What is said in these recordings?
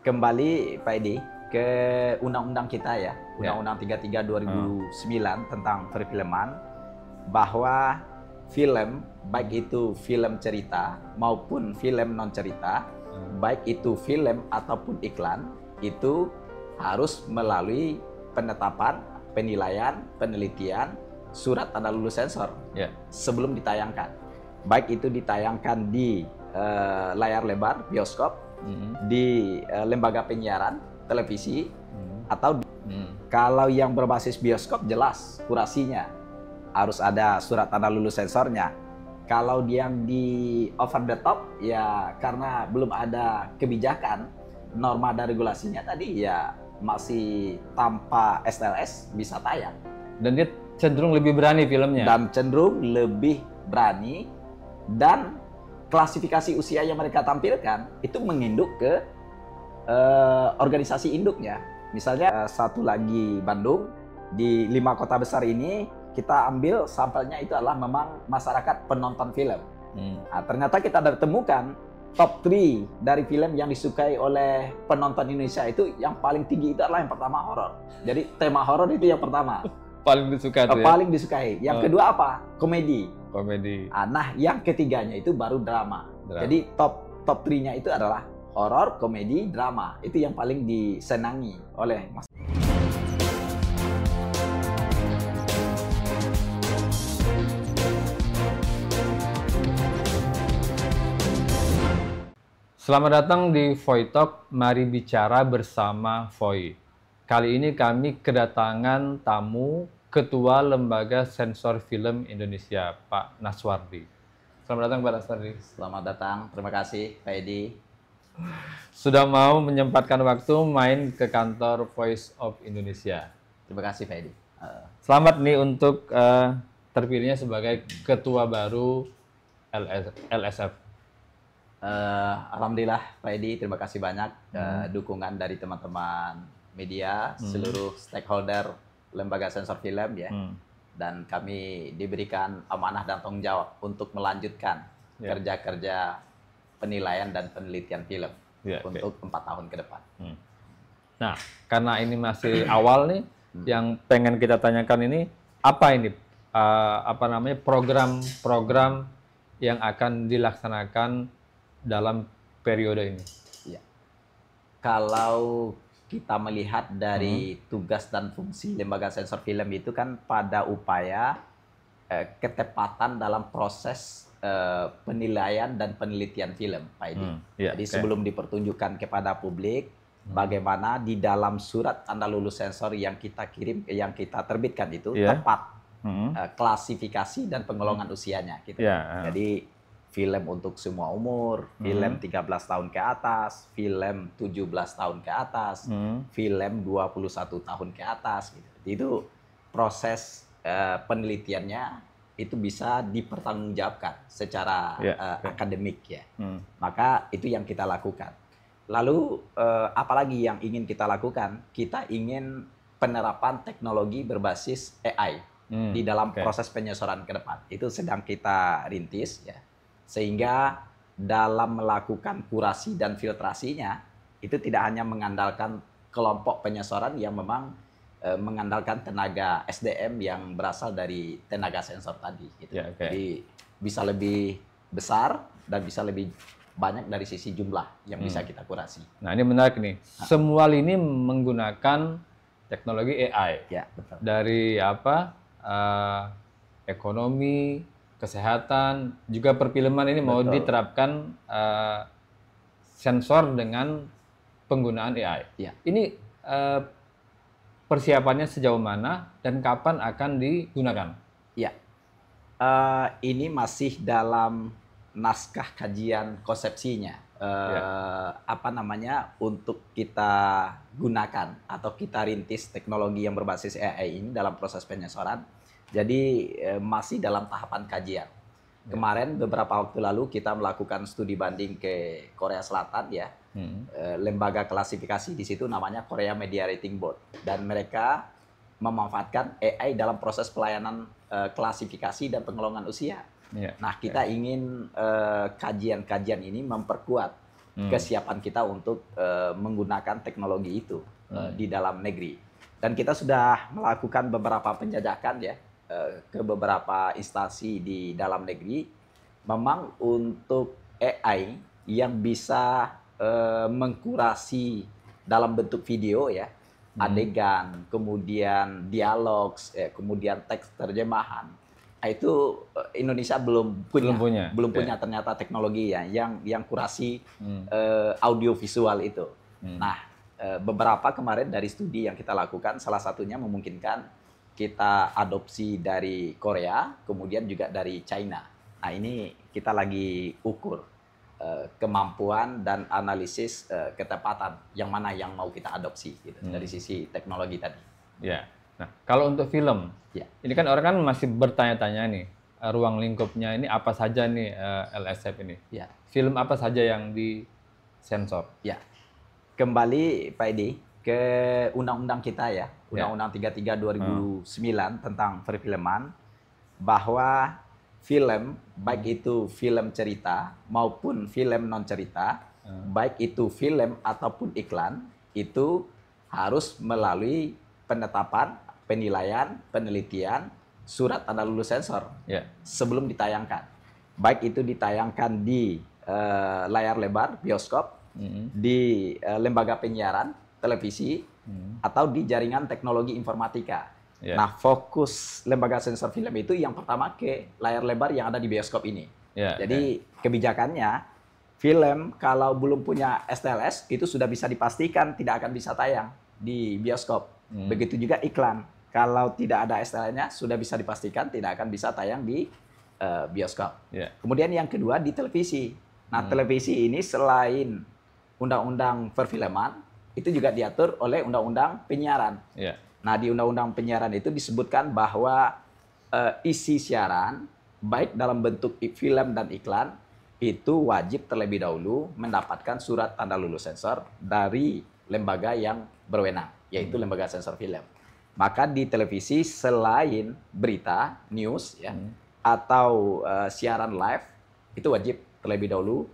kembali Pak Edi ke undang-undang kita ya, ya. Undang-Undang ya. 33 2009 hmm. tentang perfilman bahwa film baik itu film cerita maupun film non cerita, hmm. baik itu film ataupun iklan itu harus melalui penetapan, penilaian, penelitian, surat tanda lulus sensor yeah. sebelum ditayangkan. Baik itu ditayangkan di uh, layar lebar bioskop hmm. di uh, lembaga penyiaran televisi hmm. atau di, hmm. kalau yang berbasis bioskop jelas kurasinya harus ada surat tanda lulus sensornya. Kalau yang di over the top ya karena belum ada kebijakan norma dan regulasinya tadi ya masih tanpa STLS bisa tayang. Dan dia cenderung lebih berani filmnya. Dan cenderung lebih berani dan klasifikasi usia yang mereka tampilkan itu menginduk ke uh, organisasi induknya. Misalnya uh, satu lagi Bandung di lima kota besar ini kita ambil sampelnya itu adalah memang masyarakat penonton film. Hmm. Nah, ternyata kita temukan top 3 dari film yang disukai oleh penonton Indonesia itu yang paling tinggi itu adalah yang pertama horor. Jadi tema horor itu yang pertama. paling disukai. Oh, Paling disukai. Yang oh. kedua apa? Komedi komedi. Ah, nah, yang ketiganya itu baru drama. drama. Jadi top top 3-nya itu adalah horor, komedi, drama. Itu yang paling disenangi oleh Mas. Selamat datang di Voi Talk, mari bicara bersama Voi. Kali ini kami kedatangan tamu Ketua Lembaga Sensor Film Indonesia, Pak Naswardi. Selamat datang Pak Naswardi. Selamat datang, terima kasih Pak Edi. Sudah mau menyempatkan waktu main ke kantor Voice of Indonesia. Terima kasih Pak Edi. Eh, Selamat nih untuk uh, terpilihnya sebagai ketua baru LS LSF. Uh, eh, Alhamdulillah Pak Edi, terima kasih banyak uh, hmm. dukungan dari teman-teman media, hmm. seluruh stakeholder lembaga sensor film ya. Hmm. Dan kami diberikan amanah dan tanggung jawab untuk melanjutkan ya. kerja-kerja yeah. penilaian dan penelitian film yeah, ya, untuk empat tahun ke depan. Hmm. Nah, karena ini masih awal nih, hmm. yang pengen kita tanyakan ini apa ini uh, apa namanya program-program yang akan dilaksanakan dalam periode ini? Ya. Kalau kita melihat dari hmm. tugas dan fungsi lembaga sensor film itu kan pada upaya eh, ketepatan dalam proses eh, penilaian dan penelitian film, Pak Edi. Hmm. Yeah, Jadi okay. sebelum dipertunjukkan kepada publik, hmm. bagaimana di dalam surat tanda lulus sensor yang kita kirim, yang kita terbitkan itu yeah. tepat hmm. Eh, klasifikasi dan pengelongan usianya, gitu. Yeah, iya, yeah. Jadi film untuk semua umur, film hmm. tiga 13 tahun ke atas, film 17 tahun ke atas, mm. film 21 tahun ke atas gitu. Itu proses uh, penelitiannya itu bisa dipertanggungjawabkan secara yeah, ya, uh, ya. akademik ya. Mm. Maka itu yang kita lakukan. Lalu uh, apalagi yang ingin kita lakukan? Kita ingin penerapan teknologi berbasis AI mm. di dalam okay. proses penyesuaian ke depan. Itu sedang kita rintis ya sehingga dalam melakukan kurasi dan filtrasinya itu tidak hanya mengandalkan kelompok penyesoran yang memang e, mengandalkan tenaga SDM yang berasal dari tenaga sensor tadi gitu. Yeah, okay. Jadi bisa lebih besar dan bisa lebih banyak dari sisi jumlah yang hmm. bisa kita kurasi. Nah, ini menarik nih. Semua ini menggunakan teknologi AI. Ya, betul. Dari apa? Uh, ekonomi, kesehatan, juga perfilman ini mau diterapkan uh, sensor dengan penggunaan AI. Ya. Ini uh, persiapannya sejauh mana dan kapan akan digunakan? Ya, uh, ini masih dalam naskah kajian konsepsinya. Uh, ya. Apa namanya untuk kita gunakan atau kita rintis teknologi yang berbasis AI ini dalam proses penyensoran jadi eh, masih dalam tahapan kajian. Ya. Kemarin beberapa waktu lalu kita melakukan studi banding ke Korea Selatan ya. Hmm. Eh, lembaga klasifikasi di situ namanya Korea Media Rating Board dan mereka memanfaatkan AI dalam proses pelayanan eh, klasifikasi dan pengelolaan usia. Yeah. Nah, ya. kita yeah. ingin kajian-kajian ini memperkuat hmm. kesiapan kita untuk menggunakan teknologi itu hmm. di dalam negeri. Dan kita sudah melakukan beberapa penjajakan ya Eh, ke beberapa instansi di dalam negeri memang untuk AI yang bisa eh, mengkurasi dalam bentuk video ya hmm. adegan kemudian dialog eh, kemudian teks terjemahan nah, itu Indonesia belum punya belum punya, belum punya ya. ternyata teknologi ya yang yang kurasi hmm. uh, audio visual itu hmm. nah uh, beberapa kemarin dari studi yang kita lakukan salah satunya memungkinkan kita adopsi dari Korea, kemudian juga dari China. Nah, ini kita lagi ukur eh, kemampuan dan analisis eh, ketepatan yang mana yang mau kita adopsi gitu, hmm. dari sisi teknologi tadi. Ya. Nah, kalau untuk film, ya. ini kan orang kan masih bertanya-tanya nih, eh, ruang lingkupnya ini apa saja nih uh, LSF ini? Ya. Film apa saja yang disensor? Ya. Kembali Pak Edi ke undang-undang kita ya Undang-Undang 33 ya. 2009 hmm. tentang perfilman bahwa film baik hmm. itu film cerita maupun film non cerita, hmm. baik itu film ataupun iklan itu harus melalui penetapan, penilaian, penelitian, surat tanda lulus sensor yeah. sebelum ditayangkan. Baik itu ditayangkan di uh, layar lebar bioskop, -hmm. di uh, lembaga penyiaran televisi hmm. atau di jaringan teknologi informatika. Yeah. Nah, fokus lembaga sensor film itu yang pertama ke layar lebar yang ada di bioskop ini. Yeah, Jadi yeah. kebijakannya film kalau belum punya STLS itu sudah bisa dipastikan tidak akan bisa tayang di bioskop. Hmm. Begitu juga iklan. Kalau tidak ada STLS-nya sudah bisa dipastikan tidak akan bisa tayang di uh, bioskop. Yeah. Kemudian yang kedua di televisi. Nah, hmm. televisi ini selain undang-undang perfilman itu juga diatur oleh undang-undang penyiaran. Yeah. Nah, di undang-undang penyiaran itu disebutkan bahwa uh, isi siaran baik dalam bentuk film dan iklan itu wajib terlebih dahulu mendapatkan surat tanda lulus sensor dari lembaga yang berwenang, yaitu hmm. lembaga sensor film. Maka di televisi selain berita, news ya, hmm. atau uh, siaran live itu wajib terlebih dahulu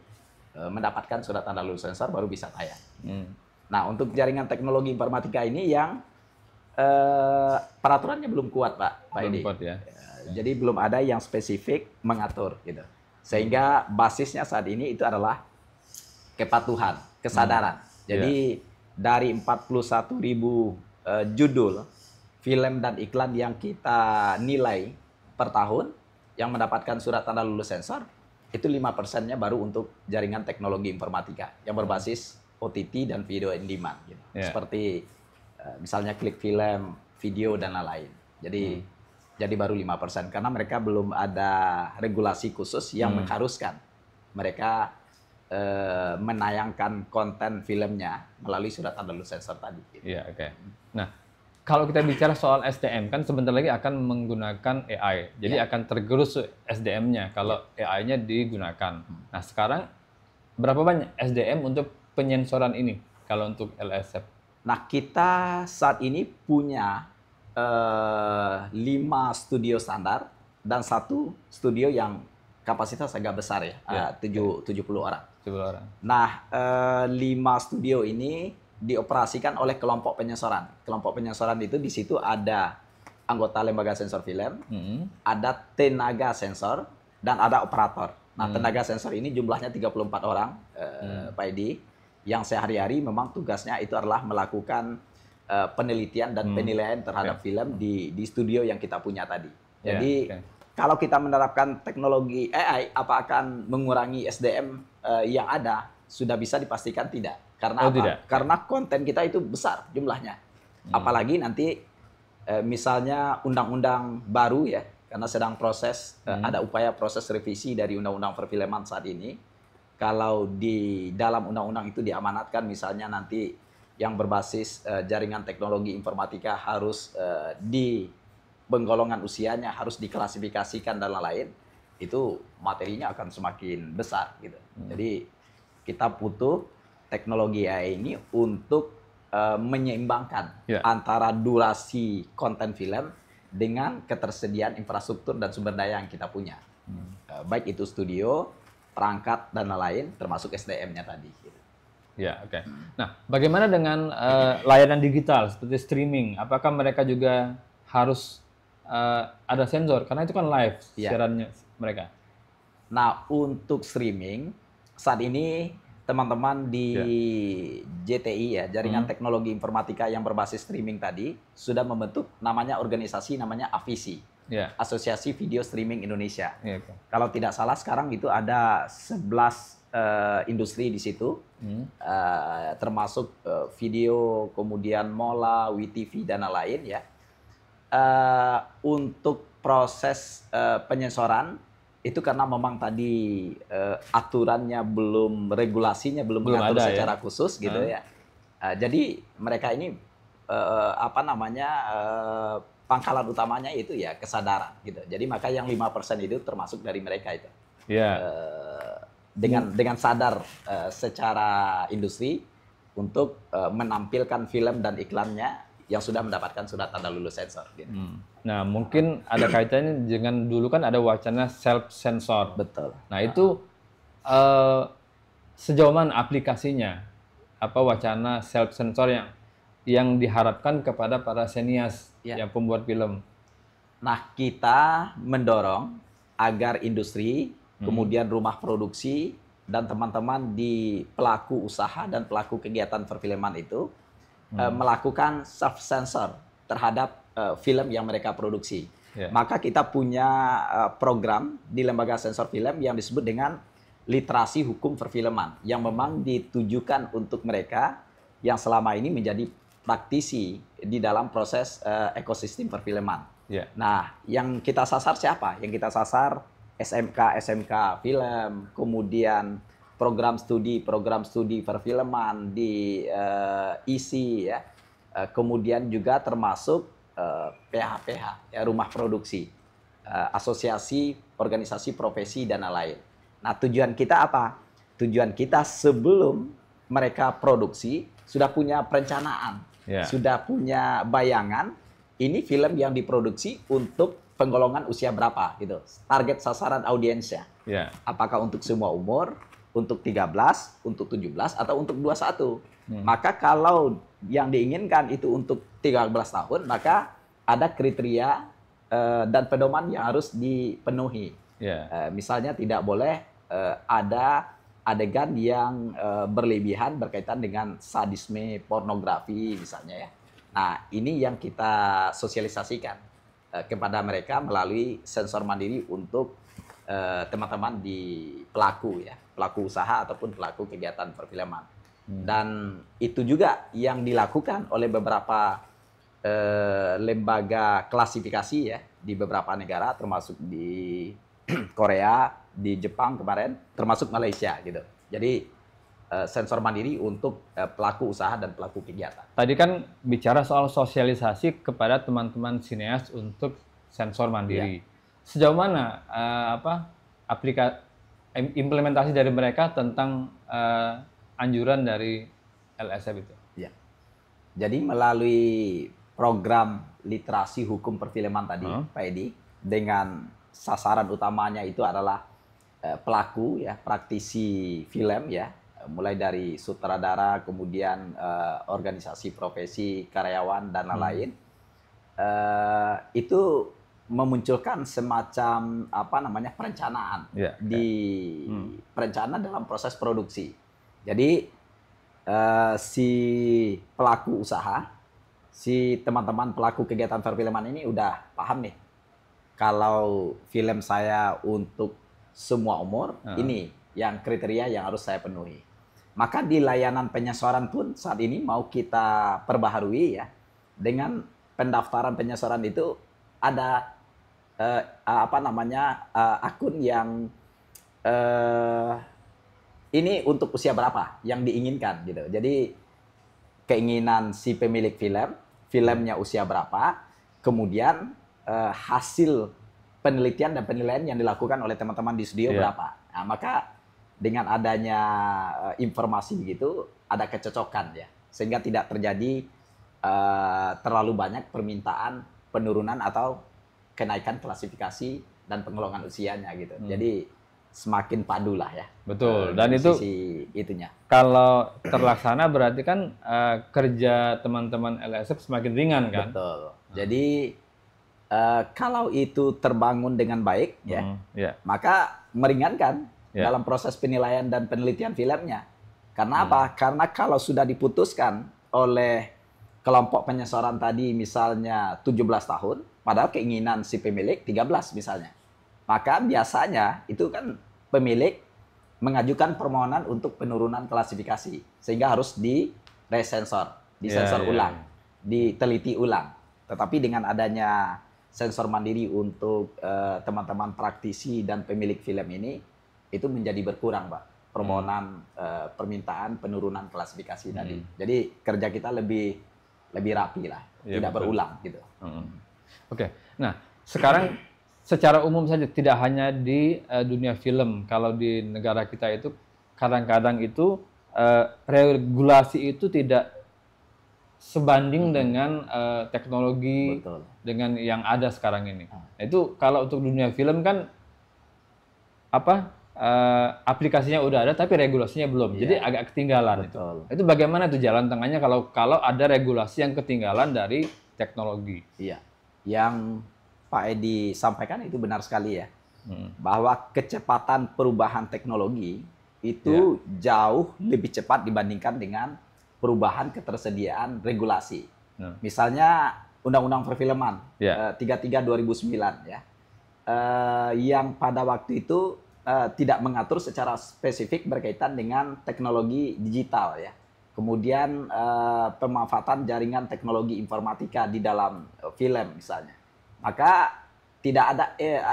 uh, mendapatkan surat tanda lulus sensor baru bisa tayang. Hmm. Nah, untuk jaringan teknologi informatika ini yang eh, peraturannya belum kuat, Pak. Pak belum Edi. kuat ya. ya jadi ya. belum ada yang spesifik mengatur gitu. Sehingga basisnya saat ini itu adalah kepatuhan, kesadaran. Hmm. Ya. Jadi ya. dari 41 ribu eh, judul film dan iklan yang kita nilai per tahun yang mendapatkan surat tanda lulus sensor itu lima persennya baru untuk jaringan teknologi informatika yang berbasis OTT dan video on demand gitu. yeah. seperti eh, misalnya klik film video dan lain-lain jadi hmm. jadi baru 5% karena mereka belum ada regulasi khusus yang hmm. mengharuskan mereka eh, menayangkan konten filmnya melalui surat tanda sensor tadi gitu. yeah, oke okay. nah kalau kita bicara soal SDM kan sebentar lagi akan menggunakan AI. Jadi ya. akan tergerus SDM-nya kalau AI-nya iya. digunakan. Hmm. Nah, sekarang berapa banyak SDM untuk penyensoran ini kalau untuk LSF? Nah, kita saat ini punya uh, lima studio standar dan satu studio yang kapasitas agak besar ya, ya. Eh, tujuh ya. tujuh puluh orang. 70 orang. Nah, uh, lima studio ini dioperasikan oleh kelompok penyensoran. Kelompok penyensoran itu di situ ada anggota lembaga sensor film, hmm. ada tenaga sensor, dan ada operator. Nah, hmm. tenaga sensor ini jumlahnya 34 orang, empat hmm. Pak Edi yang sehari-hari memang tugasnya itu adalah melakukan uh, penelitian dan hmm. penilaian terhadap okay. Ya. film di di studio yang kita punya tadi. Ya, Jadi yeah, okay. kalau kita menerapkan teknologi AI apa akan mengurangi SDM uh, eh, yang ada sudah bisa dipastikan tidak. Karena oh, apa? Tidak. Karena konten kita itu besar jumlahnya. Hmm. Apalagi nanti uh, misalnya undang-undang baru ya karena sedang proses hmm. ada upaya proses revisi dari undang-undang perfilman saat ini kalau di dalam undang-undang itu diamanatkan misalnya nanti yang berbasis uh, jaringan teknologi informatika harus uh, di penggolongan usianya harus diklasifikasikan dan lain-lain itu materinya akan semakin besar gitu. Hmm. Jadi kita butuh teknologi AI ini untuk uh, menyeimbangkan yeah. antara durasi konten film dengan ketersediaan infrastruktur dan sumber daya yang kita punya. Hmm. Baik itu studio, perangkat dan lain-lain termasuk SDM-nya tadi. Gitu. Ya, oke. Okay. Nah, bagaimana dengan uh, layanan digital seperti streaming? Apakah mereka juga harus uh, ada sensor? Karena itu kan live ya. siarannya mereka. Nah, untuk streaming saat ini teman-teman di ya. JTI ya, Jaringan hmm. Teknologi Informatika yang berbasis streaming tadi sudah membentuk namanya organisasi namanya Avisi yeah. Asosiasi Video Streaming Indonesia. Yeah, okay. Kalau tidak salah sekarang itu ada 11 uh, eh, industri di situ, mm. uh, termasuk uh, video, kemudian Mola, WTV, dan lain ya. Uh, untuk proses uh, penyensoran itu karena memang tadi uh, aturannya belum regulasinya belum, belum mengatur ada, ya? secara ya? khusus gitu hmm. ya. Uh, jadi mereka ini uh, apa namanya uh, pangkalan utamanya itu ya kesadaran gitu. Jadi maka yang lima persen itu termasuk dari mereka itu. Yeah. Iya. dengan dengan sadar eh, secara industri untuk eh, menampilkan film dan iklannya yang sudah mendapatkan surat tanda lulus sensor. Gitu. Hmm. Nah mungkin ada kaitannya dengan dulu kan ada wacana self sensor. Betul. Nah itu uh, sejauh mana aplikasinya apa wacana self sensor yang yang diharapkan kepada para senias ya. yang pembuat film. Nah, kita mendorong agar industri, hmm. kemudian rumah produksi dan teman-teman di pelaku usaha dan pelaku kegiatan perfilman itu eh, hmm. eh, melakukan self sensor terhadap eh, film yang mereka produksi. Yeah. Maka kita punya eh, program di lembaga sensor film yang disebut dengan literasi hukum perfilman yang memang ditujukan untuk mereka yang selama ini menjadi praktisi di dalam proses uh, ekosistem perfilman. Yeah. Nah, yang kita sasar siapa? Yang kita sasar SMK, SMK film, kemudian program studi, program studi perfilman di uh, eh, ISI e ya. Uh, kemudian juga termasuk uh, ph ya, rumah produksi, uh, asosiasi, organisasi profesi dan lain-lain. Nah, tujuan kita apa? Tujuan kita sebelum mereka produksi sudah punya perencanaan yeah. sudah punya bayangan ini film yang diproduksi untuk penggolongan usia berapa gitu. Target sasaran audiensnya. Yeah. Apakah untuk semua umur, untuk 13, untuk 17 atau untuk 21. Hmm. Maka kalau yang diinginkan itu untuk 13 tahun, maka ada kriteria uh, dan pedoman yang harus dipenuhi. Yeah. Ya. Uh, misalnya tidak boleh uh, ada adegan yang uh, berlebihan berkaitan dengan sadisme pornografi misalnya ya. Nah, ini yang kita sosialisasikan uh, kepada mereka melalui sensor mandiri untuk eh, teman-teman uh, di pelaku ya, pelaku usaha ataupun pelaku kegiatan perfilman. Hmm. Dan itu juga yang dilakukan oleh beberapa uh, lembaga klasifikasi ya di beberapa negara termasuk di Korea, di Jepang kemarin, termasuk Malaysia gitu. Jadi eh, sensor mandiri untuk eh, pelaku usaha dan pelaku kegiatan. Tadi kan bicara soal sosialisasi kepada teman-teman sineas untuk sensor mandiri. Ya. Sejauh mana uh, apa aplikasi implementasi dari mereka tentang uh, anjuran dari LSF itu? Ya. Jadi melalui program literasi hukum perfilman tadi, -huh. Pak Edi, dengan sasaran utamanya itu adalah Eh, pelaku ya praktisi film ya mulai dari sutradara kemudian uh, organisasi profesi karyawan dan hmm. lain-lain hmm. uh, itu memunculkan semacam apa namanya perencanaan yeah, okay. di ya. hmm. perencanaan dalam proses produksi jadi uh, si pelaku usaha si teman-teman pelaku kegiatan perfilman ini udah paham nih kalau film saya untuk semua umur, uh. ini yang kriteria yang harus saya penuhi. Maka di layanan penyesuaian pun saat ini mau kita perbaharui ya dengan pendaftaran penyesuaian itu ada uh, apa namanya uh, akun yang uh, ini untuk usia berapa yang diinginkan gitu. Jadi keinginan si pemilik film, filmnya usia berapa, kemudian uh, hasil penelitian dan penilaian yang dilakukan oleh teman-teman di studio yeah. berapa. Nah, maka dengan adanya eh, informasi begitu ada kecocokan ya, sehingga tidak terjadi uh, terlalu banyak permintaan penurunan atau kenaikan klasifikasi dan pengelolaan usianya gitu. Hmm. Jadi semakin padu lah ya. Betul. Eh, dan itu sisi itunya. Kalau terlaksana berarti kan uh, kerja teman-teman LSF semakin ringan kan? Betul. Nah. Jadi uh, kalau itu terbangun dengan baik, mm, ya, hmm, yeah. maka meringankan yeah. dalam proses penilaian dan penelitian filmnya. Karena mm. apa? Hmm. Karena kalau sudah diputuskan oleh kelompok penyesoran tadi misalnya 17 tahun, padahal keinginan si pemilik 13 misalnya. Maka biasanya itu kan pemilik mengajukan permohonan untuk penurunan klasifikasi sehingga harus di resensor, disensor yeah, yeah. Ya, ulang, ya. diteliti ulang. Tetapi dengan adanya sensor mandiri untuk eh, teman-teman uh, praktisi dan pemilik film ini itu menjadi berkurang, Pak. Permohonan hmm. uh, permintaan penurunan klasifikasi hmm. tadi. Jadi kerja kita lebih lebih rapi lah, ya, tidak betul. berulang gitu. Hmm. Oke. Okay. Nah, sekarang secara umum saja tidak hanya di uh, dunia film. Kalau di negara kita itu kadang-kadang itu uh, regulasi itu tidak sebanding hmm. dengan uh, teknologi Betul. dengan yang ada sekarang ini. Nah, itu kalau untuk dunia film kan apa uh, aplikasinya udah ada tapi regulasinya belum. Yeah. Jadi agak ketinggalan Betul. itu. Itu bagaimana tuh jalan tengahnya kalau kalau ada regulasi yang ketinggalan dari teknologi. Iya. Yang Pak Edi sampaikan itu benar sekali ya. Hmm. Bahwa kecepatan perubahan teknologi itu yeah. jauh lebih cepat dibandingkan dengan perubahan ketersediaan regulasi. Hmm. Misalnya Undang-Undang Perfilman yeah. uh, 33 2009 ya. Uh, yang pada waktu itu uh, tidak mengatur secara spesifik berkaitan dengan teknologi digital ya. Kemudian uh, pemanfaatan jaringan teknologi informatika di dalam uh, film misalnya. Maka tidak ada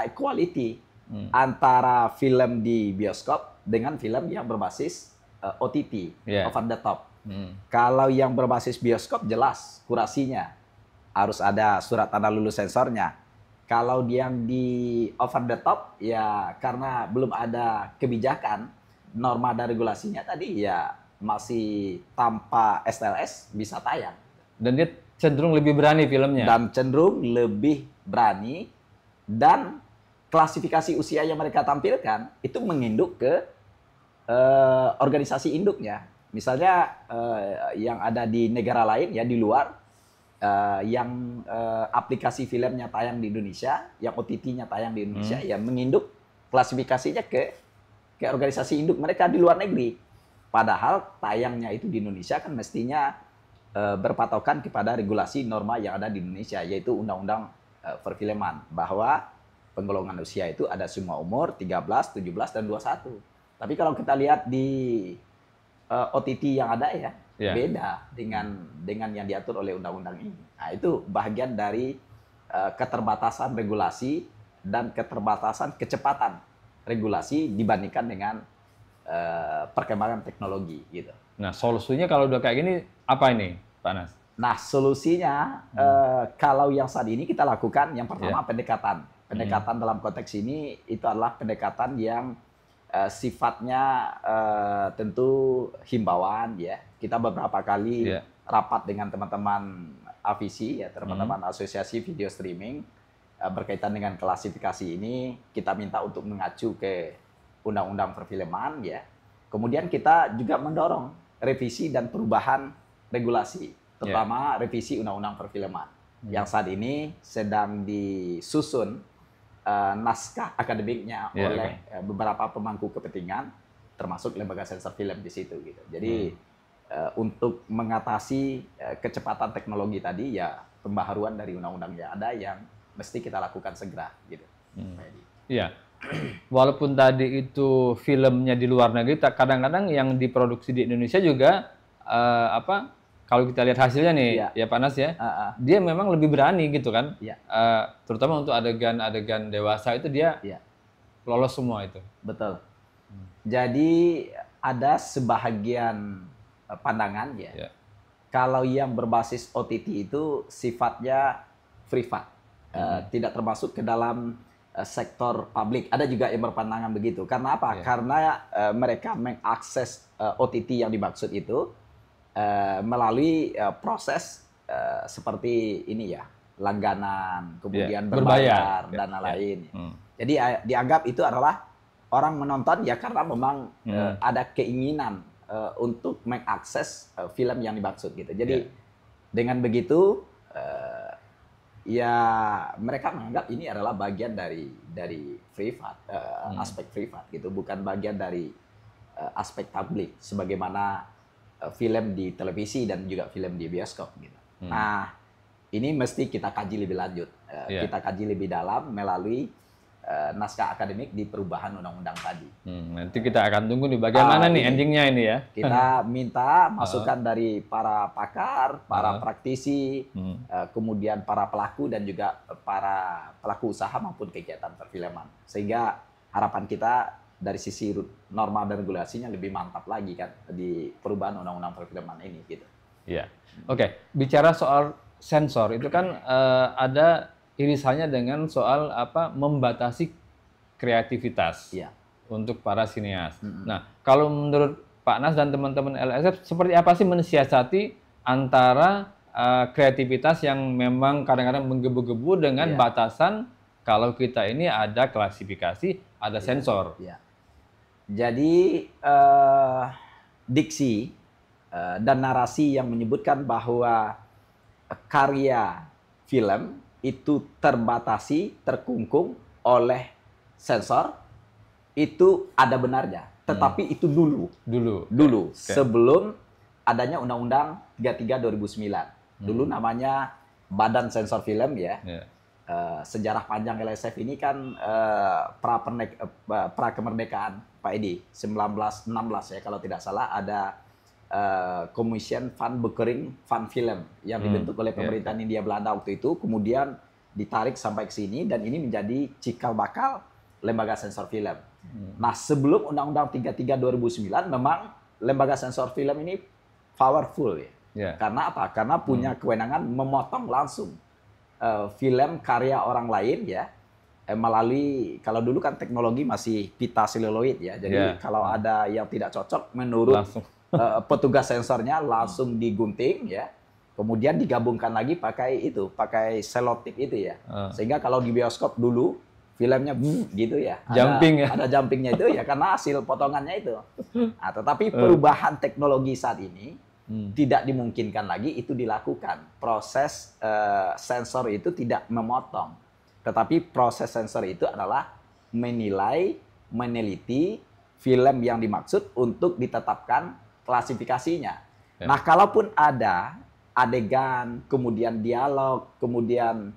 equality hmm. antara film di bioskop dengan film yang berbasis uh, OTT yeah. over the top. Hmm. Kalau yang berbasis bioskop jelas kurasinya harus ada surat tanda lulus sensornya. Kalau yang di over the top ya karena belum ada kebijakan norma dan regulasinya tadi ya masih tanpa STLS bisa tayang. Dan dia cenderung lebih berani filmnya. Dan cenderung lebih berani dan klasifikasi usia yang mereka tampilkan itu menginduk ke eh, organisasi induknya Misalnya uh, yang ada di negara lain ya di luar uh, yang uh, aplikasi filmnya tayang di Indonesia, yang OTT-nya tayang di Indonesia hmm. ya menginduk klasifikasinya ke ke organisasi induk mereka di luar negeri. Padahal tayangnya itu di Indonesia kan mestinya uh, berpatokan kepada regulasi norma yang ada di Indonesia yaitu undang-undang uh, perfilman bahwa penggolongan usia itu ada semua umur 13, 17 dan 21. Tapi kalau kita lihat di uh, eh, OTT yang ada ya yeah. beda dengan dengan yang diatur oleh undang-undang ini. Nah, itu bagian dari uh, keterbatasan regulasi dan keterbatasan kecepatan regulasi dibandingkan dengan uh, perkembangan teknologi gitu. Nah, solusinya kalau udah kayak gini apa ini, Pak Nas? Nah, solusinya hmm. uh, kalau yang saat ini kita lakukan yang pertama yeah. pendekatan. Pendekatan hmm. dalam konteks ini itu adalah pendekatan yang uh, sifatnya uh, tentu himbauan ya. Kita beberapa kali yeah. rapat dengan teman-teman avisi ya, teman-teman hmm. asosiasi video streaming uh, berkaitan dengan klasifikasi ini kita minta untuk mengacu ke undang-undang perfilman ya. Kemudian kita juga mendorong revisi dan perubahan regulasi, iya. terutama yeah. revisi undang-undang perfilman hmm. yang saat ini sedang disusun uh, naskah akademiknya yeah, oleh okay. Eh, beberapa pemangku kepentingan termasuk lembaga sensor film di situ gitu. Jadi hmm. uh, untuk mengatasi uh, kecepatan teknologi tadi ya pembaharuan dari undang-undang yang ada yang mesti kita lakukan segera gitu. Hmm. Iya. Walaupun tadi itu filmnya di luar negeri, kadang-kadang yang diproduksi di Indonesia juga uh, apa kalau kita lihat hasilnya nih ya, ya panas ya uh, uh. dia memang lebih berani gitu kan ya. uh, terutama untuk adegan-adegan dewasa itu dia ya. lolos semua itu betul hmm. jadi ada sebahagian eh, pandangan ya, ya. kalau yang berbasis OTT itu sifatnya privat hmm. uh, tidak termasuk ke dalam uh, sektor publik ada juga yang berpandangan begitu karena apa ya. karena uh, mereka mengakses uh, OTT yang dimaksud itu Eh, melalui uh, proses uh, seperti ini ya langganan, kemudian yeah. berbayar, ya, dan dana ya. yeah. lain. Yeah. Hmm. Jadi uh, dianggap itu adalah orang menonton ya karena memang hmm. uh, ada keinginan uh, untuk mengakses uh, film yang dimaksud gitu. Jadi yeah. dengan begitu uh, ya mereka menganggap ini adalah bagian dari dari privat uh, hmm. aspek privat gitu, bukan bagian dari uh, aspek publik sebagaimana Eh, film di televisi dan juga film di bioskop gitu. Hmm. Nah, ini mesti kita kaji lebih lanjut. Uh, eh, yeah. Kita kaji lebih dalam melalui uh, naskah akademik di perubahan undang-undang tadi. Hmm, nanti kita akan tunggu nih bagaimana uh, nih endingnya ini ya. Kita minta masukan uh. dari para pakar, para uh. praktisi, hmm. uh, kemudian para pelaku dan juga para pelaku usaha maupun kegiatan perfilman. Sehingga harapan kita dari sisi norma dan regulasinya lebih mantap lagi kan di perubahan undang-undang perfilman ini gitu. Iya. Oke, okay. bicara soal sensor itu kan uh, ada irisannya dengan soal apa membatasi kreativitas ya. untuk para sineas. Mm -hmm. Nah, kalau menurut Pak Nas dan teman-teman LSF seperti apa sih mensiasati antara uh, kreativitas yang memang kadang-kadang menggebu-gebu dengan ya. batasan kalau kita ini ada klasifikasi, ada ya. sensor. Ya. Jadi uh, diksi uh, dan narasi yang menyebutkan bahwa karya film itu terbatasi, terkungkung oleh sensor itu ada benarnya. Hmm. Tetapi hmm. itu dulu. Dulu. Dulu okay. sebelum adanya Undang-Undang 33 2009. Hmm. Dulu namanya Badan Sensor Film ya. Yeah. Uh, sejarah panjang LSF ini kan uh, pra, uh, pra kemerdekaan Pak Edi 1916 ya kalau tidak salah ada uh, Commission Van Bekering Van Film yang hmm, dibentuk oleh ya. pemerintah yeah. India Belanda waktu itu kemudian ditarik sampai ke sini dan ini menjadi cikal bakal lembaga sensor film. Hmm. Nah, sebelum Undang-Undang 33 2009 memang lembaga sensor film ini powerful ya. Yeah. Karena apa? Karena punya hmm. kewenangan memotong langsung uh, film karya orang lain ya eh, melalui kalau dulu kan teknologi masih pita seluloid ya. Jadi yeah. kalau ada yang tidak cocok menurut uh, petugas sensornya hmm. langsung digunting ya. Kemudian digabungkan lagi pakai itu, pakai selotip itu ya. Uh. Sehingga kalau di bioskop dulu filmnya gitu ya. Ada, jumping ya. Ada jumpingnya itu ya karena hasil potongannya itu. Nah, tetapi eh. perubahan teknologi saat ini hmm. tidak dimungkinkan lagi itu dilakukan. Proses uh, sensor itu tidak memotong, tetapi proses sensor itu adalah menilai, meneliti film yang dimaksud untuk ditetapkan klasifikasinya. Ya. Nah, kalaupun ada adegan, kemudian dialog, kemudian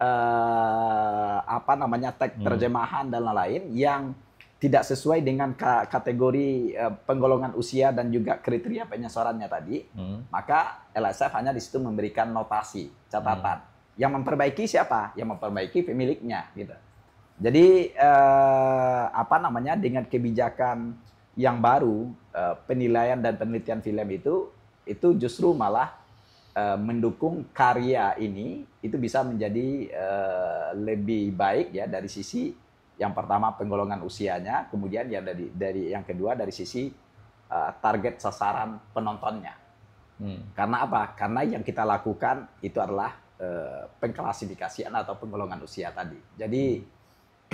uh, apa namanya teks hmm. terjemahan hmm. dan lain-lain yang tidak sesuai dengan kategori eh, penggolongan usia dan juga kriteria penyesorannya tadi, hmm. maka LSF hanya di situ memberikan notasi catatan. Hmm. Yang memperbaiki siapa? Yang memperbaiki pemiliknya gitu. Jadi eh, apa namanya dengan kebijakan yang baru eh, penilaian dan penelitian film itu itu justru malah eh, mendukung karya ini itu bisa menjadi eh, lebih baik ya dari sisi yang pertama penggolongan usianya, kemudian yang dari, dari yang kedua dari sisi uh, target sasaran penontonnya. Hmm. Karena apa? Karena yang kita lakukan itu adalah uh, pengklasifikasian atau penggolongan usia tadi. Jadi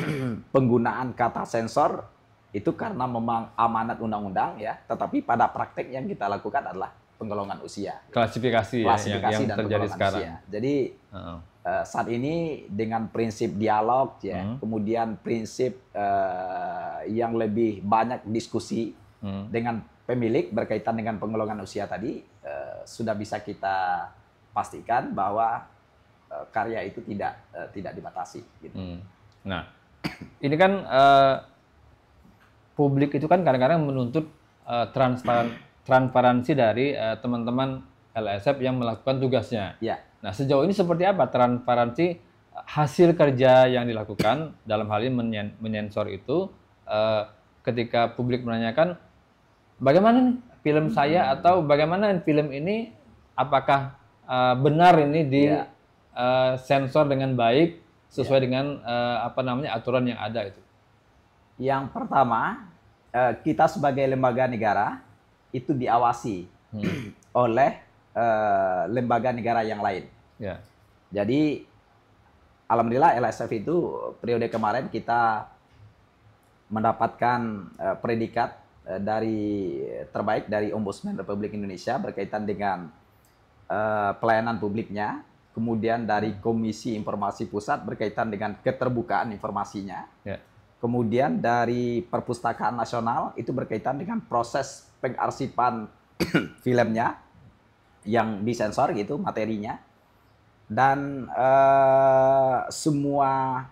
hmm. penggunaan kata sensor itu karena memang amanat undang-undang ya, tetapi pada praktek yang kita lakukan adalah penggolongan usia. Klasifikasi, ya, klasifikasi ya, yang, yang dan terjadi sekarang. Usia. Jadi uh Eh, saat ini dengan prinsip dialog ya, mm. kemudian prinsip uh, yang lebih banyak diskusi mm. dengan pemilik berkaitan dengan pengelolaan usia tadi uh, sudah bisa kita pastikan bahwa uh, karya itu tidak uh, tidak dibatasi. Gitu. mm. Nah, ini kan uh, publik itu kan kadang-kadang menuntut uh, transparan transparansi dari uh, teman -teman LSF yang melakukan tugasnya. Ya. Nah, sejauh ini seperti apa transparansi eh, hasil kerja yang dilakukan dalam hal ini menyensor itu eh, ketika publik menanyakan bagaimana nih film saya hmm. atau bagaimana film ini apakah eh, benar ini di ya. eh, sensor dengan baik sesuai ya. dengan eh, apa namanya aturan yang ada itu. Yang pertama, eh, kita sebagai lembaga negara itu diawasi hmm. oleh Eh, lembaga negara yang lain. Yeah. Jadi alhamdulillah LSF itu periode kemarin kita mendapatkan uh, predikat uh, dari terbaik dari Ombudsman Republik Indonesia berkaitan dengan uh, pelayanan publiknya, kemudian dari Komisi Informasi Pusat berkaitan dengan keterbukaan informasinya. Yeah. Kemudian dari Perpustakaan Nasional itu berkaitan dengan proses pengarsipan filmnya yang disensor gitu materinya dan uh, semua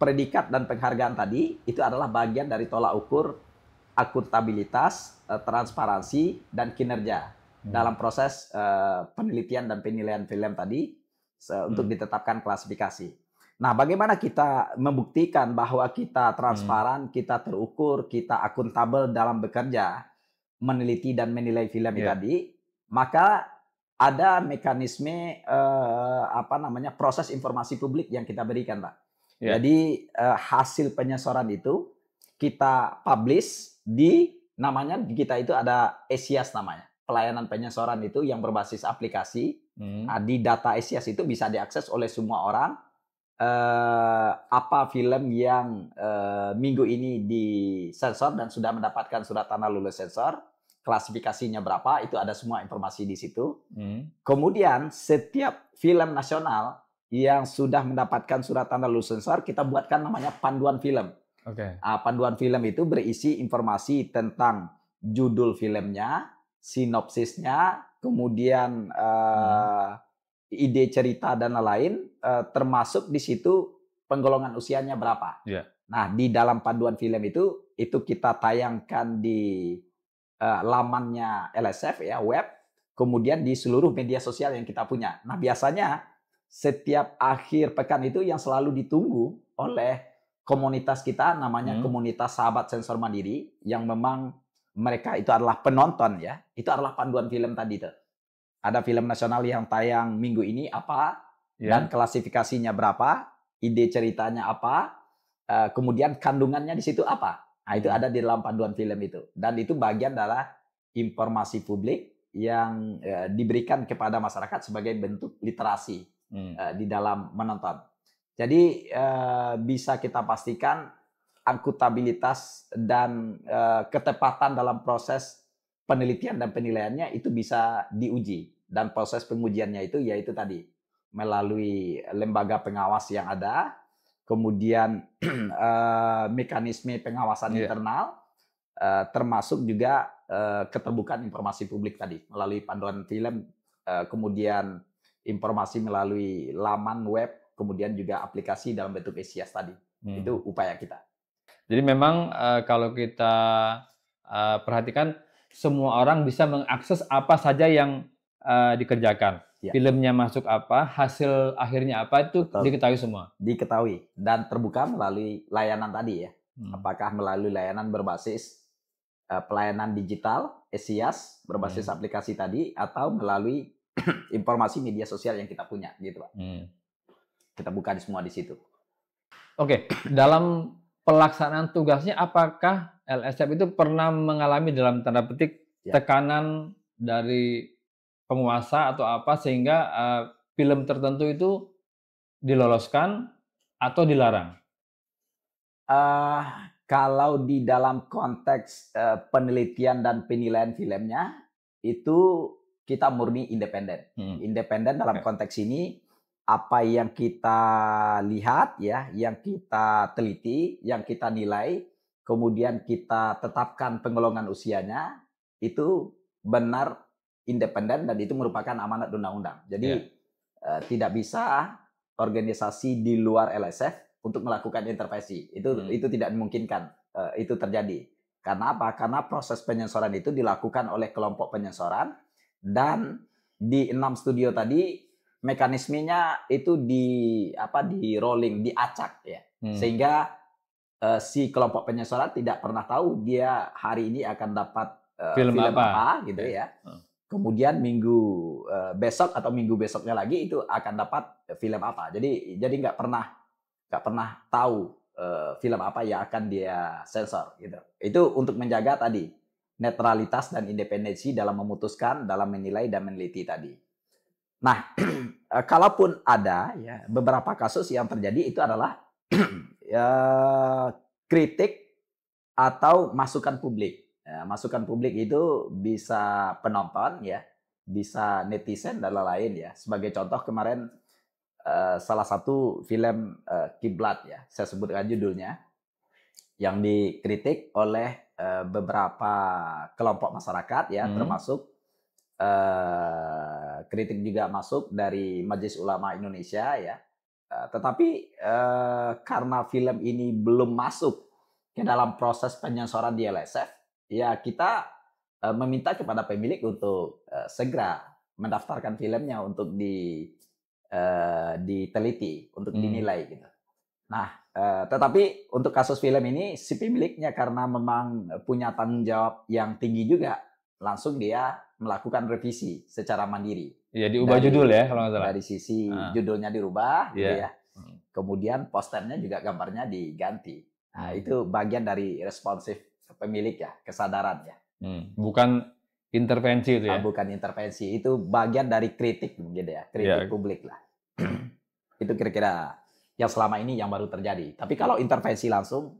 predikat dan penghargaan tadi itu adalah bagian dari tolak ukur akuntabilitas, uh, transparansi dan kinerja hmm. dalam proses uh, penelitian dan penilaian film tadi hmm. untuk ditetapkan klasifikasi. Nah, bagaimana kita membuktikan bahwa kita transparan, hmm. kita terukur, kita akuntabel dalam bekerja, meneliti dan menilai film yeah. tadi? Maka ada mekanisme eh, apa namanya proses informasi publik yang kita berikan, Pak. Yeah. Jadi eh, hasil penyesoran itu kita publish di namanya kita itu ada Esias namanya. Pelayanan penyesoran itu yang berbasis aplikasi. Mm. Nah, di data Esias itu bisa diakses oleh semua orang. Eh, apa film yang eh, minggu ini disensor dan sudah mendapatkan surat tanah lulus sensor klasifikasinya berapa, itu ada semua informasi di situ. Hmm. Kemudian setiap film nasional yang sudah mendapatkan surat tanda lulus sensor, kita buatkan namanya panduan film. Okay. Uh, panduan film itu berisi informasi tentang judul filmnya, sinopsisnya, kemudian uh, hmm. ide cerita dan lain-lain, uh, termasuk di situ penggolongan usianya berapa. Yeah. Nah, di dalam panduan film itu, itu kita tayangkan di uh, lamannya LSF ya web, kemudian di seluruh media sosial yang kita punya. Nah biasanya setiap akhir pekan itu yang selalu ditunggu oleh komunitas kita namanya hmm. komunitas sahabat sensor mandiri yang memang mereka itu adalah penonton ya itu adalah panduan film tadi tuh ada film nasional yang tayang minggu ini apa yeah. dan klasifikasinya berapa ide ceritanya apa eh, kemudian kandungannya di situ apa Nah, itu ada di dalam panduan film itu. Dan itu bagian adalah informasi publik yang eh, diberikan kepada masyarakat sebagai bentuk literasi hmm. eh, di dalam menonton. Jadi eh, bisa kita pastikan akuntabilitas dan eh, ketepatan dalam proses penelitian dan penilaiannya itu bisa diuji dan proses pengujiannya itu yaitu tadi melalui lembaga pengawas yang ada kemudian eh, mekanisme pengawasan yeah. internal, eh, termasuk juga eh, keterbukaan informasi publik tadi melalui panduan film, kemudian informasi melalui laman web, kemudian juga aplikasi dalam bentuk ESIAS tadi. Hmm. Itu upaya kita. Jadi memang kalau kita perhatikan semua orang bisa mengakses apa saja yang dikerjakan. Ya. Filmnya masuk apa, hasil akhirnya apa itu Betul. diketahui semua. Diketahui dan terbuka melalui layanan tadi ya. Hmm. Apakah melalui layanan berbasis uh, pelayanan digital, SIAS berbasis hmm. aplikasi tadi atau melalui informasi media sosial yang kita punya gitu, Pak. Hmm. Kita buka di semua di situ. Oke, okay. dalam pelaksanaan tugasnya apakah LSM itu pernah mengalami dalam tanda petik ya. tekanan dari penguasa atau apa sehingga uh, film tertentu itu diloloskan atau dilarang? Uh, kalau di dalam konteks uh, penelitian dan penilaian filmnya itu kita murni independen. Hmm. Independen dalam konteks ini apa yang kita lihat ya, yang kita teliti, yang kita nilai, kemudian kita tetapkan pengelolaan usianya itu benar independen dan itu merupakan amanat undang-undang. Jadi yeah. Ya. uh, tidak bisa organisasi di luar LSF untuk melakukan intervensi. Itu hmm. itu tidak dimungkinkan uh, itu terjadi. Karena apa? Karena proses penyensoran itu dilakukan oleh kelompok penyensoran dan di enam studio tadi mekanismenya itu di apa di rolling, diacak ya. Hmm. Sehingga uh, si kelompok penyensoran tidak pernah tahu dia hari ini akan dapat uh, film, film apa. apa gitu ya. ya. Hmm kemudian minggu eh, besok atau minggu besoknya lagi itu akan dapat film apa jadi jadi nggak pernah nggak pernah tahu eh, film apa yang akan dia sensor gitu itu untuk menjaga tadi netralitas dan independensi dalam memutuskan dalam menilai dan meneliti tadi nah eh, kalaupun ada ya beberapa kasus yang terjadi itu adalah ya, kritik atau masukan publik Eh, masukan publik itu bisa penonton ya, bisa netizen dan lain-lain ya. Sebagai contoh kemarin eh, salah satu film eh, Kiblat ya, saya sebutkan judulnya yang dikritik oleh beberapa kelompok masyarakat ya, hmm. termasuk kritik juga masuk dari Majelis Ulama Indonesia ya. tetapi karena film ini belum masuk ke dalam proses penyensoran di LSF, ya kita eh, meminta kepada pemilik untuk eh, segera mendaftarkan filmnya untuk di eh, diteliti, untuk hmm. dinilai gitu. Nah, tetapi untuk kasus film ini si pemiliknya karena memang punya tanggung jawab yang tinggi juga, langsung dia melakukan revisi secara mandiri. Iya, diubah dari, judul ya kalau nggak salah. Dari sisi ah. judulnya dirubah, yeah. gitu iya. ya. Hmm. Kemudian posternya juga gambarnya diganti. Nah, hmm. itu bagian dari responsif pemilik ya, kesadaran ya. Hmm. Bukan intervensi itu ya? Ah, bukan intervensi, itu bagian dari kritik mungkin ya, kritik ya. publik lah. itu kira-kira yang selama ini yang baru terjadi. Tapi kalau intervensi langsung,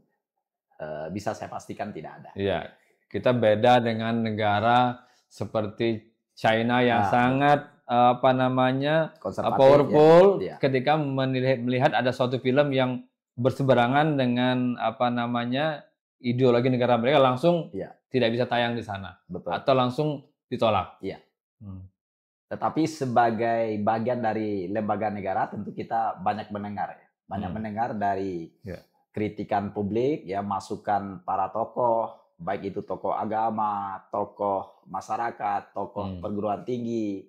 eh, bisa saya pastikan tidak ada. Iya, kita beda dengan negara seperti China yang nah, sangat apa namanya ya. powerful ya. ketika melihat, melihat ada suatu film yang berseberangan dengan apa namanya ideologi negara mereka langsung ya. tidak bisa tayang di sana Betul. atau langsung ditolak. Ya. Hmm. Tetapi sebagai bagian dari lembaga negara tentu kita banyak mendengar ya. Banyak hmm. mendengar dari ya. kritikan publik ya masukan para tokoh baik itu tokoh agama, tokoh masyarakat, tokoh hmm. perguruan tinggi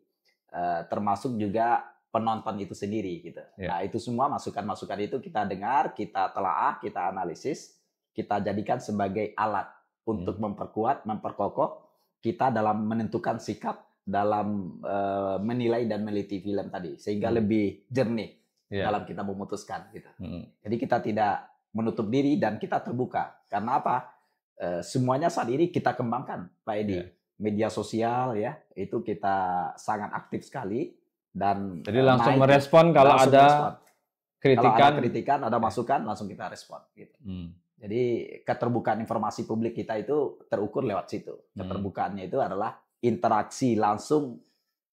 eh, termasuk juga penonton itu sendiri gitu. Ya. Nah, itu semua masukan-masukan itu kita dengar, kita telaah, kita analisis kita jadikan sebagai alat untuk hmm. memperkuat, memperkokoh kita dalam menentukan sikap dalam uh, menilai dan meliti film tadi sehingga hmm. lebih jernih yeah. dalam kita memutuskan gitu. Hmm. Jadi kita tidak menutup diri dan kita terbuka. Karena apa? Uh, semuanya saat ini kita kembangkan, Pak Edi. Yeah. Media sosial ya, itu kita sangat aktif sekali dan Jadi eh, langsung naik, merespon kalau langsung ada merespon. kritikan. Kalau ada kritikan, ada masukan, langsung kita respon gitu. Hmm. Jadi keterbukaan informasi publik kita itu terukur lewat situ. Hmm. Keterbukaannya itu adalah interaksi langsung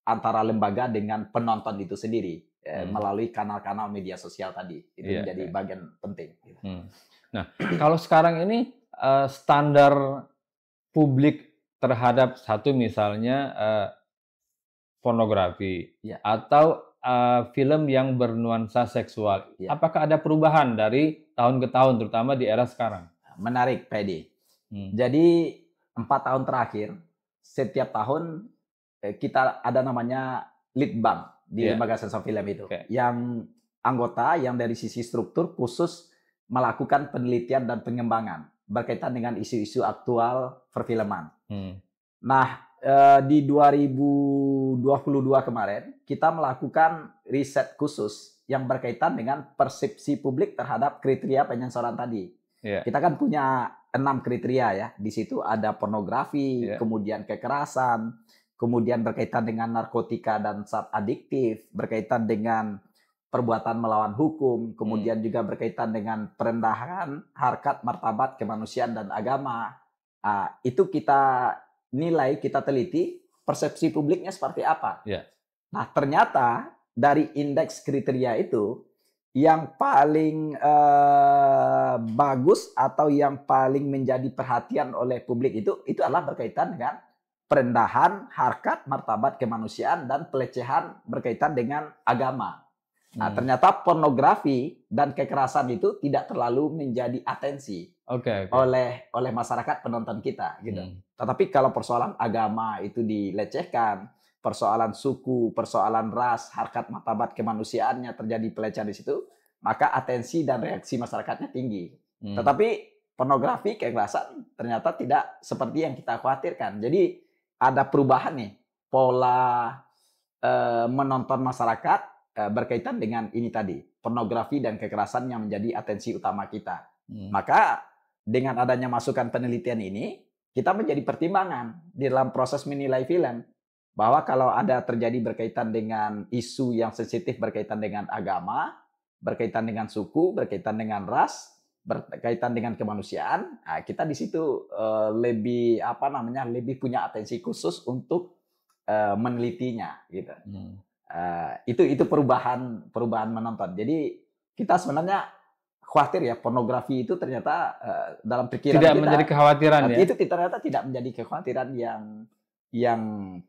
antara lembaga dengan penonton itu sendiri ya, hmm. melalui kanal-kanal media sosial tadi. Itu yeah, menjadi yeah. bagian penting. Gitu. Hmm. Nah, kalau sekarang ini eh, standar publik terhadap satu misalnya eh, pornografi yeah. atau uh, film yang bernuansa seksual. Ya. Apakah ada perubahan dari tahun ke tahun, terutama di era sekarang? Menarik, Pedi. Hmm. Jadi empat tahun terakhir, setiap tahun eh, kita ada namanya lead bank di yeah. lembaga sensor film itu, okay. yang anggota yang dari sisi struktur khusus melakukan penelitian dan pengembangan berkaitan dengan isu-isu aktual perfilman. Hmm. Nah, eh, di 2022 kemarin kita melakukan riset khusus yang berkaitan dengan persepsi publik terhadap kriteria penyensoran tadi. Yeah. Kita kan punya enam kriteria ya. Di situ ada pornografi, yeah. kemudian kekerasan, kemudian berkaitan dengan narkotika dan zat adiktif, berkaitan dengan perbuatan melawan hukum, kemudian hmm. juga berkaitan dengan perendahan harkat, martabat, kemanusiaan dan agama. Uh, itu kita nilai, kita teliti persepsi publiknya seperti apa. Yeah. Nah, ternyata dari indeks kriteria itu yang paling eh, bagus atau yang paling menjadi perhatian oleh publik itu itu adalah berkaitan dengan perendahan harkat, martabat kemanusiaan dan pelecehan berkaitan dengan agama. Nah, hmm. ternyata pornografi dan kekerasan itu tidak terlalu menjadi atensi okay, okay. oleh oleh masyarakat penonton kita gitu. Hmm. Tetapi kalau persoalan agama itu dilecehkan, persoalan suku, persoalan ras, harkat martabat kemanusiaannya terjadi pelecehan di situ, maka atensi dan reaksi masyarakatnya tinggi. Hmm. Tetapi pornografi kekerasan ternyata tidak seperti yang kita khawatirkan. Jadi ada perubahan nih pola e, menonton masyarakat e, berkaitan dengan ini tadi, pornografi dan kekerasan yang menjadi atensi utama kita. Hmm. Maka dengan adanya masukan penelitian ini, kita menjadi pertimbangan di dalam proses menilai film bahwa kalau ada terjadi berkaitan dengan isu yang sensitif berkaitan dengan agama, berkaitan dengan suku, berkaitan dengan ras, berkaitan dengan kemanusiaan, nah kita di situ eh, lebih apa namanya lebih punya atensi khusus untuk eh, menelitinya gitu. Hmm. Eh, itu itu perubahan perubahan menonton. Jadi kita sebenarnya khawatir ya pornografi itu ternyata dalam pikiran tidak kita, menjadi kekhawatiran ya. Itu ternyata tidak menjadi kekhawatiran yang yang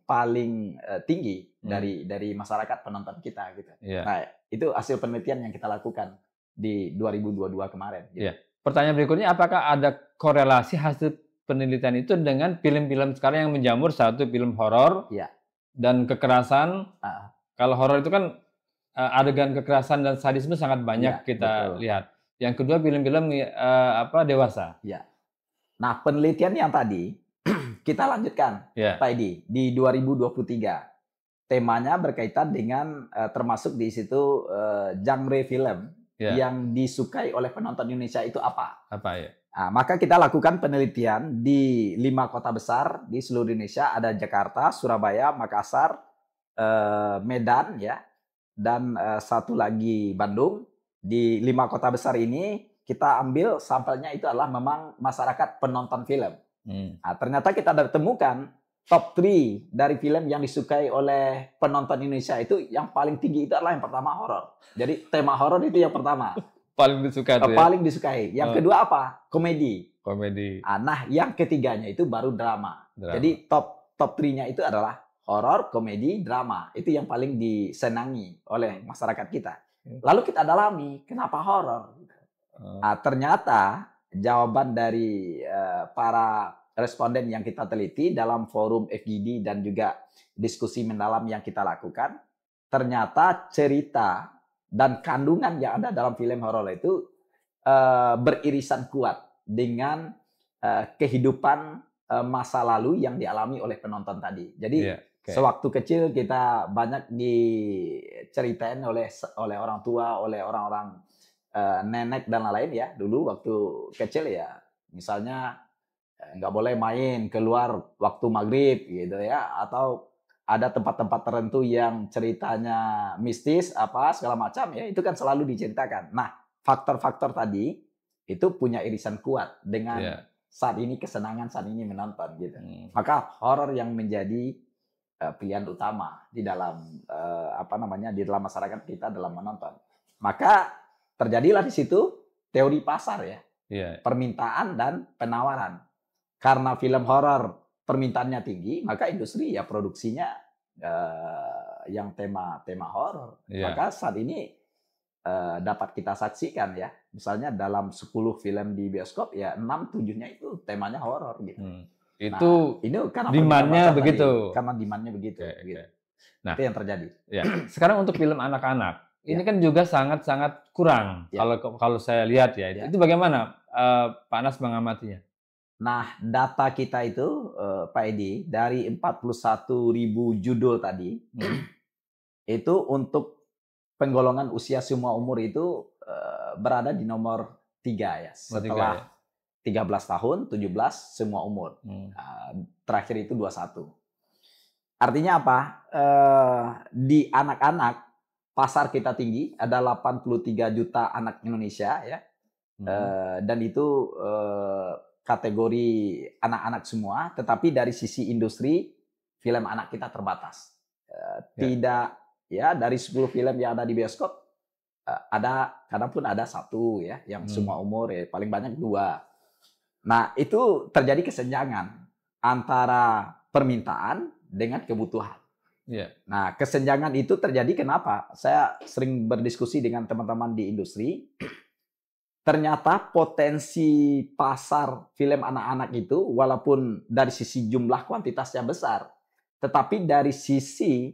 paling uh, tinggi hmm. dari dari masyarakat penonton kita gitu. Yeah. Nah, itu hasil penelitian yang kita lakukan di 2022 kemarin gitu. Yeah. Pertanyaan berikutnya apakah ada korelasi hasil penelitian itu dengan film-film sekarang yang menjamur satu film horor yeah. dan kekerasan? Uh. Kalau horor itu kan eh, adegan kekerasan dan sadisme sangat banyak yeah, kita betul. lihat. Yang kedua film-film uh, apa dewasa. Ya. Nah, penelitian yang tadi kita lanjutkan, yeah. Pak Edi, di 2023. Temanya berkaitan dengan uh, termasuk di situ uh, genre film yeah. yang disukai oleh penonton Indonesia itu apa? Apa ya? Nah, maka kita lakukan penelitian di lima kota besar di seluruh Indonesia. Ada Jakarta, Surabaya, Makassar, uh, Medan, ya, dan uh, satu lagi Bandung. Di lima kota besar ini kita ambil sampelnya itu adalah memang masyarakat penonton film. Hmm. Nah, ternyata kita temukan top 3 dari film yang disukai oleh penonton Indonesia itu yang paling tinggi itu adalah yang pertama horor. Jadi tema horor itu yang pertama. paling disukai. Uh, Paling disukai. Yang uh. kedua apa? Komedi. Komedi. Ah, nah, yang ketiganya itu baru drama. drama. Jadi top top 3-nya itu adalah horor, komedi, drama. Itu yang paling disenangi oleh masyarakat kita. Hmm. Lalu kita dalami kenapa horor. Nah, ternyata jawaban dari uh, para responden yang kita teliti dalam forum FGD dan juga diskusi mendalam yang kita lakukan, ternyata cerita dan kandungan yang ada dalam film horor itu uh, beririsan kuat dengan uh, kehidupan uh, masa lalu yang dialami oleh penonton tadi. Jadi yeah, okay. sewaktu kecil kita banyak diceritain oleh oleh orang tua, oleh orang-orang Eh, nenek dan lain-lain ya dulu waktu kecil ya misalnya eh, nggak boleh main keluar waktu maghrib gitu ya atau ada tempat-tempat tertentu yang ceritanya mistis apa segala macam ya itu kan selalu diceritakan nah faktor-faktor tadi itu punya irisan kuat dengan yeah. saat ini kesenangan saat ini menonton gitu hmm. maka horor yang menjadi uh, pilihan utama di dalam uh, apa namanya di dalam masyarakat kita dalam menonton maka terjadilah di situ teori pasar ya. Yeah. Permintaan dan penawaran. Karena film horor permintaannya tinggi, maka industri ya produksinya eh, yang tema tema horor. Yeah. Maka saat ini eh, dapat kita saksikan ya. Misalnya dalam 10 film di bioskop ya 6 7 itu temanya horor gitu. Hmm. Nah, itu ini karena demand begitu. Tadi, karena demand begitu. Okay, okay. Gitu. Nah, itu yang terjadi. Ya. Sekarang untuk film anak-anak ini ya. kan juga sangat-sangat kurang ya. kalau kalau saya lihat ya. ya. Itu bagaimana uh, Pak Nas mengamatinya? Nah, data kita itu uh, Pak Edi dari ribu judul tadi hmm. itu untuk penggolongan usia semua umur itu uh, berada di nomor tiga ya. Setelah 13 ya. tahun, 17 semua umur. Hmm. Nah, terakhir itu 21. Artinya apa? Uh, di anak-anak pasar kita tinggi, ada 83 juta anak Indonesia ya. Hmm. Eh, dan itu eh, kategori anak-anak semua, tetapi dari sisi industri film anak kita terbatas. E, ya. Tidak ya dari 10 film yang ada di bioskop e, ada kadang pun ada satu ya yang hmm. semua umur ya paling banyak dua. Nah, itu terjadi kesenjangan antara permintaan dengan kebutuhan. Yeah. Nah, kesenjangan itu terjadi kenapa? Saya sering berdiskusi dengan teman-teman di industri. Ternyata potensi pasar film anak-anak itu walaupun dari sisi jumlah kuantitasnya besar, tetapi dari sisi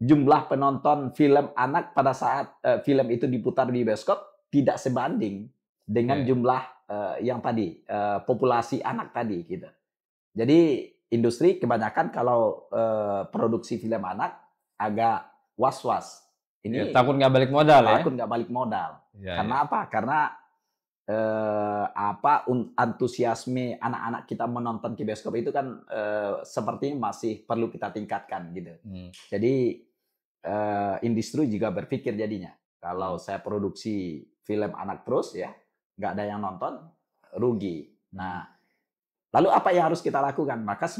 jumlah penonton film anak pada saat uh, film itu diputar di bioskop tidak sebanding dengan yeah. jumlah uh, yang tadi, uh, populasi anak tadi gitu. Jadi industri kebanyakan kalau eh, produksi film anak agak was-was. Ini ya, takut nggak balik modal takut ya? Takut nggak balik modal. Ya, Karena ya. apa? Karena eh, apa antusiasme anak-anak kita menonton ke bioskop itu kan eh, seperti masih perlu kita tingkatkan gitu. Hmm. Jadi eh, industri juga berpikir jadinya kalau hmm. saya produksi film anak terus ya nggak ada yang nonton rugi. Nah Lalu apa yang harus kita lakukan? Maka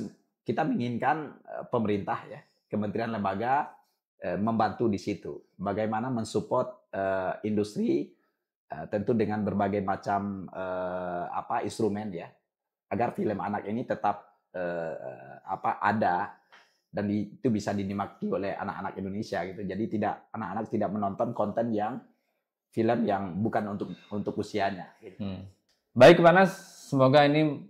kita menginginkan eh, pemerintah ya, kementerian lembaga eh, membantu di situ. Bagaimana mensupport eh, industri tentu dengan berbagai macam apa instrumen ya agar film anak ini tetap apa ada dan itu bisa dinikmati oleh anak-anak Indonesia gitu. Jadi tidak anak-anak tidak menonton konten yang film yang bukan untuk untuk usianya. Gitu. Hmm. Baik Panas, semoga ini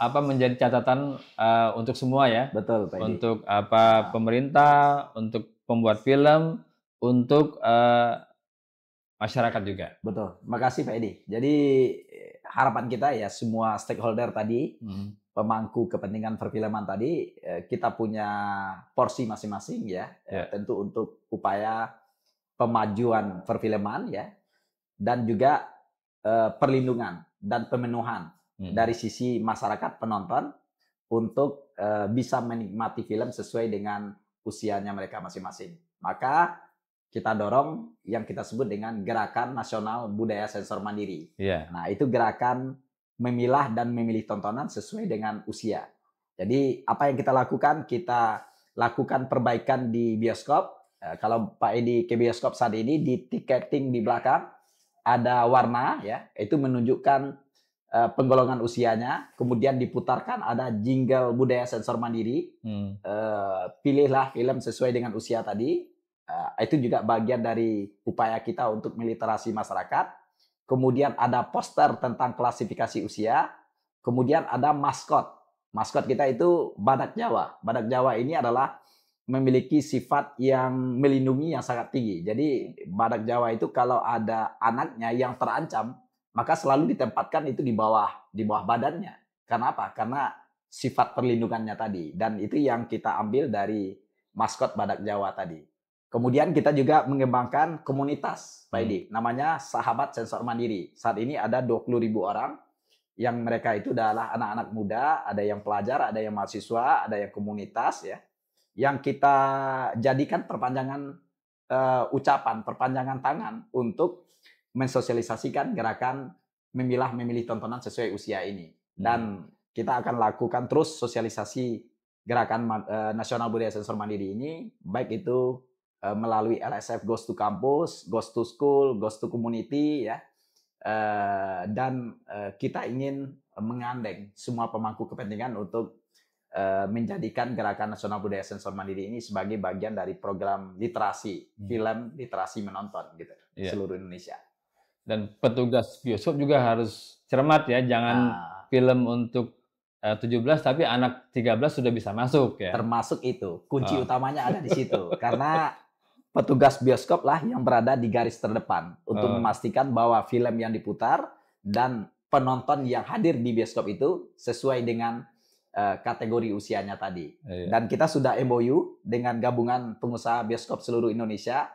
apa menjadi catatan uh, untuk semua ya. Betul, Pak. Edi. Untuk apa pemerintah, untuk pembuat film, untuk uh, masyarakat juga. Betul. Makasih Pak Edi. Jadi eh, harapan kita ya semua stakeholder tadi, hmm. pemangku kepentingan perfilman tadi, kita punya porsi masing-masing ya. Yeah. Ya. Tentu untuk upaya pemajuan perfilman ya dan juga uh, perlindungan dan pemenuhan Hmm. dari sisi masyarakat penonton untuk uh, bisa menikmati film sesuai dengan usianya mereka masing-masing. Maka kita dorong yang kita sebut dengan gerakan nasional budaya sensor mandiri. Yeah. Nah itu gerakan memilah dan memilih tontonan sesuai dengan usia. Jadi apa yang kita lakukan kita lakukan perbaikan di bioskop. Eh, kalau Pak Edi ke bioskop saat ini di tiketing di belakang ada warna ya, itu menunjukkan Eh, penggolongan usianya, kemudian diputarkan ada jingle budaya sensor mandiri. Hmm. Uh, pilihlah film sesuai dengan usia tadi. Uh, itu juga bagian dari upaya kita untuk militerasi masyarakat. Kemudian ada poster tentang klasifikasi usia. Kemudian ada maskot. Maskot kita itu badak Jawa. Badak Jawa ini adalah memiliki sifat yang melindungi yang sangat tinggi. Jadi badak Jawa itu kalau ada anaknya yang terancam, maka selalu ditempatkan itu di bawah di bawah badannya. Karena apa? Karena sifat perlindungannya tadi dan itu yang kita ambil dari maskot badak Jawa tadi. Kemudian kita juga mengembangkan komunitas, Pak hmm. Edi, hmm. namanya Sahabat Sensor Mandiri. Saat ini ada 20 ribu orang yang mereka itu adalah anak-anak muda, ada yang pelajar, ada yang mahasiswa, ada yang komunitas ya, yang kita jadikan perpanjangan uh, ucapan, perpanjangan tangan untuk mensosialisasikan gerakan memilah memilih tontonan sesuai usia ini hmm. dan kita akan lakukan terus sosialisasi gerakan eh, nasional budaya sensor mandiri ini baik itu eh, melalui LSF Goes to Campus, Goes to School, Goes to Community ya eh, dan kita ingin mengandeng semua pemangku kepentingan untuk menjadikan gerakan nasional budaya sensor mandiri ini sebagai bagian dari program literasi hmm. film literasi menonton gitu yeah. seluruh Indonesia. Dan petugas bioskop juga harus cermat ya, jangan nah. film untuk eh, uh, 17 tapi anak 13 sudah bisa masuk ya. Termasuk itu. Kunci oh. utamanya ada di situ karena petugas bioskop lah yang berada di garis terdepan untuk oh. memastikan bahwa film yang diputar dan penonton yang hadir di bioskop itu sesuai dengan uh, kategori usianya tadi. Iya. Dan kita sudah MOU dengan gabungan pengusaha bioskop seluruh Indonesia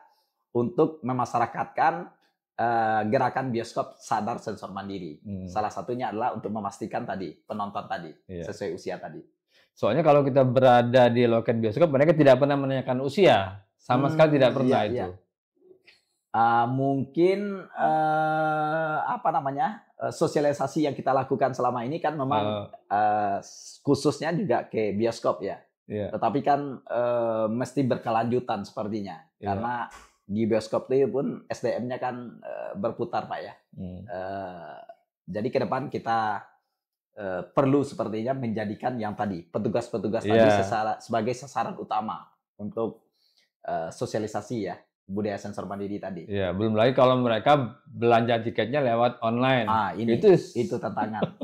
untuk memasyarakatkan uh, gerakan bioskop sadar sensor mandiri. Hmm. Salah satunya adalah untuk memastikan tadi penonton tadi yeah. sesuai usia tadi. Soalnya kalau kita berada di loket bioskop, mereka tidak pernah menanyakan usia, sama hmm, sekali tidak hmm, pernah iya, itu. Iya. Uh, mungkin uh, apa namanya uh, sosialisasi yang kita lakukan selama ini kan memang uh, uh, khususnya juga ke bioskop ya. Yeah. Tetapi kan uh, mesti berkelanjutan sepertinya yeah. karena di bioskop itu ya pun SDM-nya kan uh, berputar pak ya. Hmm. Uh, jadi ke depan kita uh, perlu sepertinya menjadikan yang tadi petugas-petugas yeah. tadi iya. sesara, sebagai sasaran utama untuk uh, sosialisasi ya budaya sensor mandiri tadi. Ya, belum lagi kalau mereka belanja tiketnya lewat online. Ah, ini itu itu tantangan.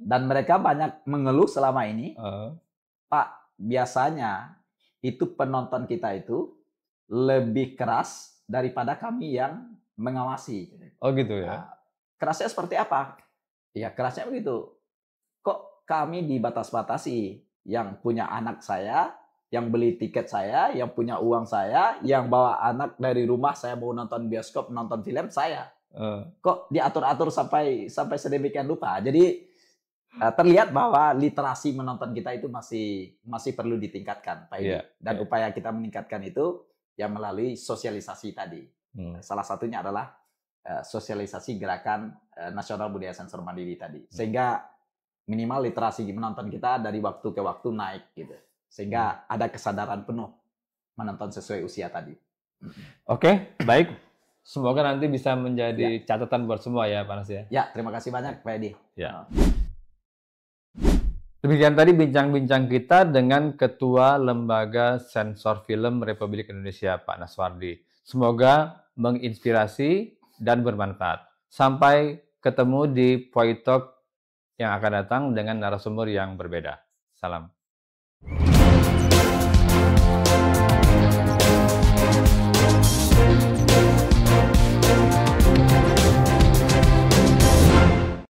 Dan mereka banyak mengeluh selama ini. Uh. Pak, biasanya itu penonton kita itu lebih keras daripada kami yang mengawasi. Oh gitu ya. Nah, kerasnya seperti apa? Ya kerasnya begitu. Kok kami dibatas-batasi? Yang punya anak saya, yang beli tiket saya, yang punya uang saya, yang bawa anak dari rumah saya mau nonton bioskop, nonton film saya. Eh. Kok diatur-atur sampai sampai sedemikian lupa? Jadi eh, terlihat bahwa literasi menonton kita itu masih masih perlu ditingkatkan, Pak Edi. Yeah. Dan yeah. upaya kita meningkatkan itu yang melalui sosialisasi tadi. Hmm. Salah satunya adalah uh, sosialisasi gerakan uh, nasional budaya sensor mandiri tadi. Hmm. Sehingga minimal literasi menonton kita dari waktu ke waktu naik gitu. Sehingga hmm. ada kesadaran penuh menonton sesuai usia tadi. Hmm. Oke, okay, baik. Semoga nanti bisa menjadi ya. catatan buat semua ya, Panas ya. Ya, terima kasih banyak, Pak Edi. Ya. Nah. Demikian tadi bincang-bincang kita dengan Ketua Lembaga Sensor Film Republik Indonesia, Pak Naswardi. Semoga menginspirasi dan bermanfaat. Sampai ketemu di Poitok yang akan datang dengan narasumber yang berbeda. Salam.